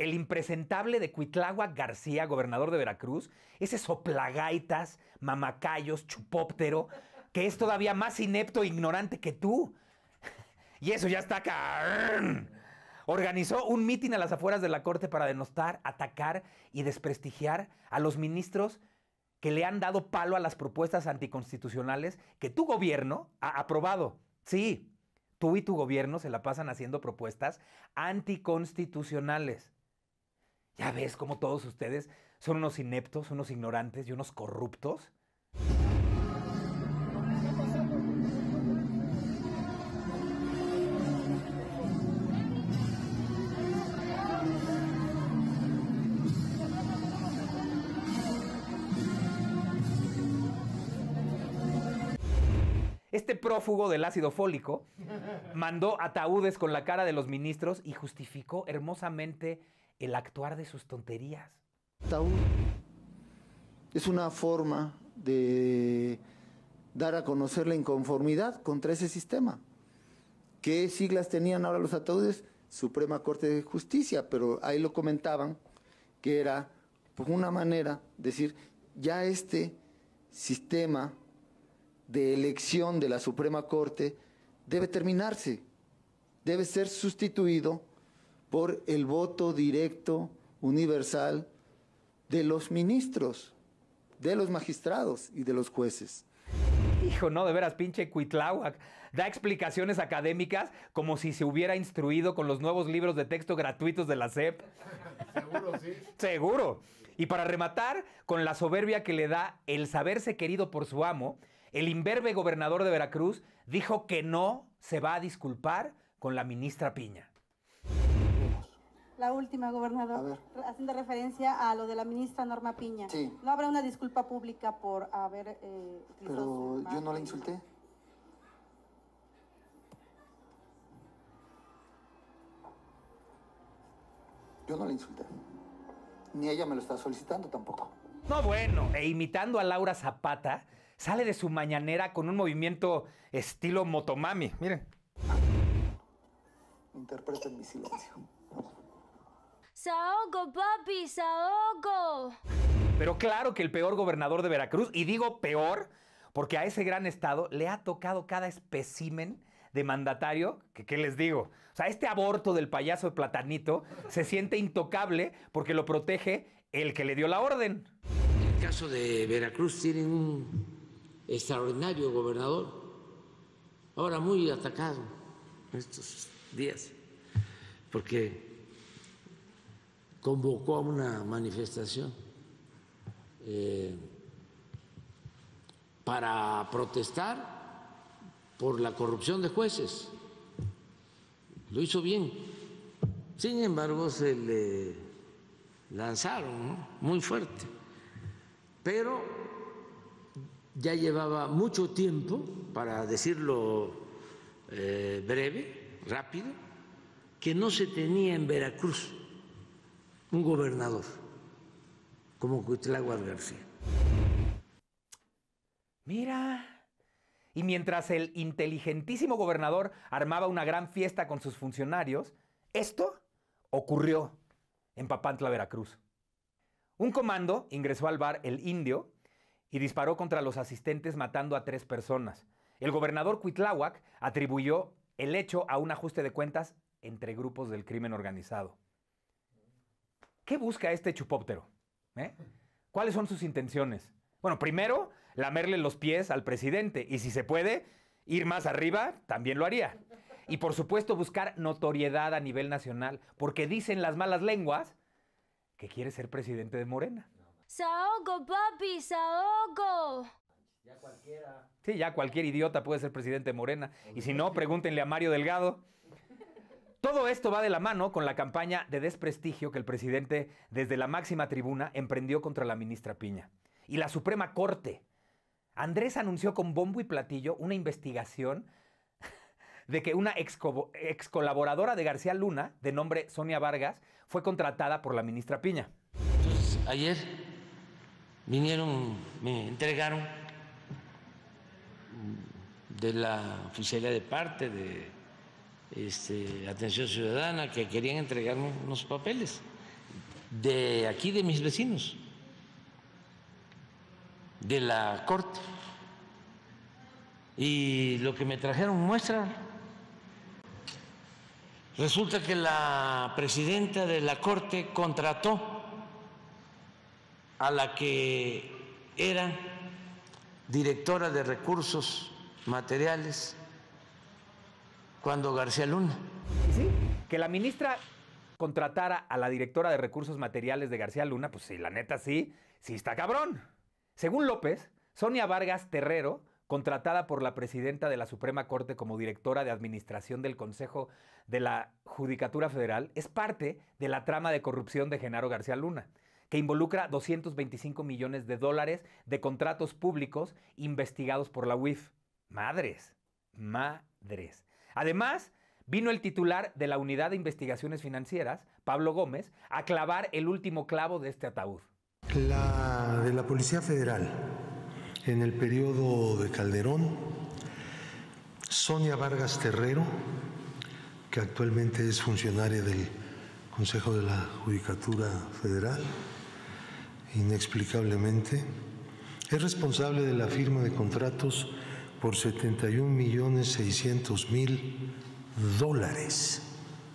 el impresentable de Cuitlagua García, gobernador de Veracruz, ese soplagaitas, mamacayos, chupóptero, que es todavía más inepto e ignorante que tú. Y eso ya está acá. Organizó un mitin a las afueras de la corte para denostar, atacar y desprestigiar a los ministros que le han dado palo a las propuestas anticonstitucionales que tu gobierno ha aprobado. Sí, tú y tu gobierno se la pasan haciendo propuestas anticonstitucionales. Ya ves cómo todos ustedes son unos ineptos, unos ignorantes y unos corruptos. Este prófugo del ácido fólico mandó ataúdes con la cara de los ministros y justificó hermosamente el actuar de sus tonterías. es una forma de dar a conocer la inconformidad contra ese sistema. ¿Qué siglas tenían ahora los ataúdes? Suprema Corte de Justicia, pero ahí lo comentaban, que era pues, una manera de decir, ya este sistema de elección de la Suprema Corte debe terminarse, debe ser sustituido por el voto directo, universal, de los ministros, de los magistrados y de los jueces. Hijo, no, de veras, pinche Cuitláhuac. Da explicaciones académicas como si se hubiera instruido con los nuevos libros de texto gratuitos de la SEP. Seguro, sí. Seguro. Y para rematar, con la soberbia que le da el saberse querido por su amo, el imberbe gobernador de Veracruz dijo que no se va a disculpar con la ministra Piña. La última, gobernador, haciendo referencia a lo de la ministra Norma Piña. Sí. ¿No habrá una disculpa pública por haber eh, Pero yo no la insulté. Yo no la insulté. Ni ella me lo está solicitando tampoco. No, bueno, e imitando a Laura Zapata, sale de su mañanera con un movimiento estilo motomami. Miren. Interpreten mi silencio. ¡Saoco, papi! ¡Saoco! Pero claro que el peor gobernador de Veracruz, y digo peor, porque a ese gran estado le ha tocado cada especimen de mandatario, que qué les digo. O sea, este aborto del payaso de platanito se siente intocable porque lo protege el que le dio la orden. En el caso de Veracruz tienen un extraordinario gobernador, ahora muy atacado estos días, porque convocó a una manifestación eh, para protestar por la corrupción de jueces. Lo hizo bien. Sin embargo, se le lanzaron muy fuerte. Pero ya llevaba mucho tiempo, para decirlo eh, breve, rápido, que no se tenía en Veracruz un gobernador como Cuitláhuac García. Mira. Y mientras el inteligentísimo gobernador armaba una gran fiesta con sus funcionarios, esto ocurrió en Papantla, Veracruz. Un comando ingresó al bar El Indio y disparó contra los asistentes matando a tres personas. El gobernador Cuitláhuac atribuyó el hecho a un ajuste de cuentas entre grupos del crimen organizado. ¿Qué busca este chupóptero? ¿Eh? ¿Cuáles son sus intenciones? Bueno, primero, lamerle los pies al presidente y si se puede, ir más arriba, también lo haría. Y por supuesto, buscar notoriedad a nivel nacional, porque dicen las malas lenguas que quiere ser presidente de Morena. Saoco, papi, saoco. Ya Sí, ya cualquier idiota puede ser presidente de Morena. Y si no, pregúntenle a Mario Delgado. Todo esto va de la mano con la campaña de desprestigio que el presidente desde la máxima tribuna emprendió contra la ministra Piña y la Suprema Corte. Andrés anunció con bombo y platillo una investigación de que una ex, colaboradora de García Luna, de nombre Sonia Vargas, fue contratada por la ministra Piña. Entonces, ayer vinieron, me entregaron de la oficialía de parte de este, Atención Ciudadana que querían entregarme unos papeles de aquí, de mis vecinos, de la corte. Y lo que me trajeron muestra. Resulta que la presidenta de la corte contrató a la que era directora de recursos materiales cuando García Luna. Sí, que la ministra contratara a la directora de recursos materiales de García Luna, pues sí, la neta sí, sí está cabrón. Según López, Sonia Vargas Terrero, contratada por la presidenta de la Suprema Corte como directora de administración del Consejo de la Judicatura Federal, es parte de la trama de corrupción de Genaro García Luna, que involucra 225 millones de dólares de contratos públicos investigados por la UIF. Madres, madres. Además, vino el titular de la Unidad de Investigaciones Financieras, Pablo Gómez, a clavar el último clavo de este ataúd. La de la Policía Federal, en el periodo de Calderón, Sonia Vargas Terrero, que actualmente es funcionaria del Consejo de la Judicatura Federal, inexplicablemente, es responsable de la firma de contratos por 71 millones mil dólares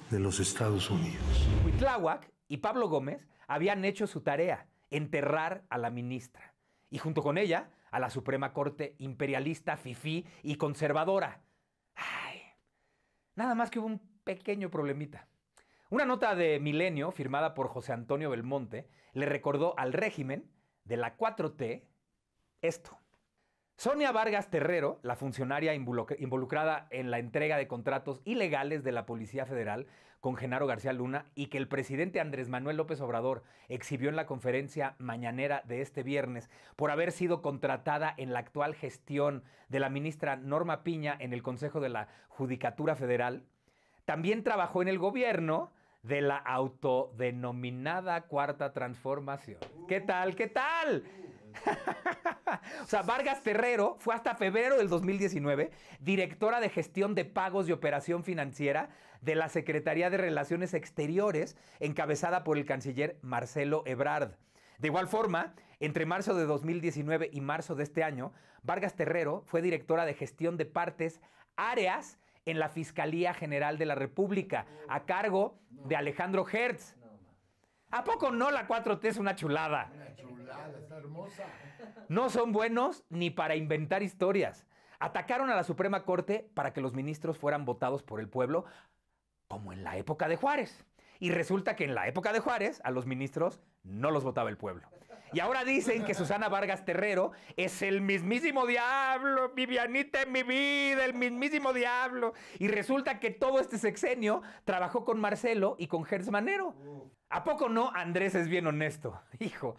de los Estados Unidos. Huitláhuac y Pablo Gómez habían hecho su tarea, enterrar a la ministra. Y junto con ella, a la Suprema Corte imperialista, fifí y conservadora. Ay, nada más que hubo un pequeño problemita. Una nota de Milenio, firmada por José Antonio Belmonte, le recordó al régimen de la 4T esto. Sonia Vargas Terrero, la funcionaria involucrada en la entrega de contratos ilegales de la Policía Federal con Genaro García Luna y que el presidente Andrés Manuel López Obrador exhibió en la conferencia mañanera de este viernes por haber sido contratada en la actual gestión de la ministra Norma Piña en el Consejo de la Judicatura Federal, también trabajó en el gobierno de la autodenominada Cuarta Transformación. ¿Qué tal? ¿Qué tal? o sea, Vargas Terrero fue hasta febrero del 2019 directora de gestión de pagos y operación financiera de la Secretaría de Relaciones Exteriores, encabezada por el canciller Marcelo Ebrard. De igual forma, entre marzo de 2019 y marzo de este año, Vargas Terrero fue directora de gestión de partes, áreas en la Fiscalía General de la República, a cargo de Alejandro Hertz. ¿A poco no la 4T es una chulada? Una chulada. No son buenos ni para inventar historias. Atacaron a la Suprema Corte para que los ministros fueran votados por el pueblo, como en la época de Juárez. Y resulta que en la época de Juárez a los ministros no los votaba el pueblo. Y ahora dicen que Susana Vargas Terrero es el mismísimo diablo, Vivianita en mi vida, el mismísimo diablo. Y resulta que todo este sexenio trabajó con Marcelo y con Gertz Manero. ¿A poco no Andrés es bien honesto? Hijo,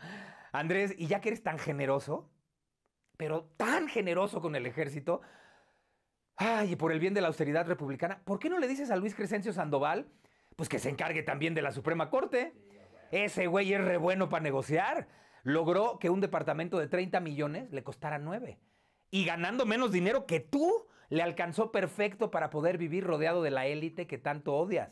Andrés, y ya que eres tan generoso, pero tan generoso con el ejército, ay, y por el bien de la austeridad republicana, ¿por qué no le dices a Luis Crescencio Sandoval, pues que se encargue también de la Suprema Corte? Ese güey es re bueno para negociar. Logró que un departamento de 30 millones le costara 9. Y ganando menos dinero que tú, le alcanzó perfecto para poder vivir rodeado de la élite que tanto odias.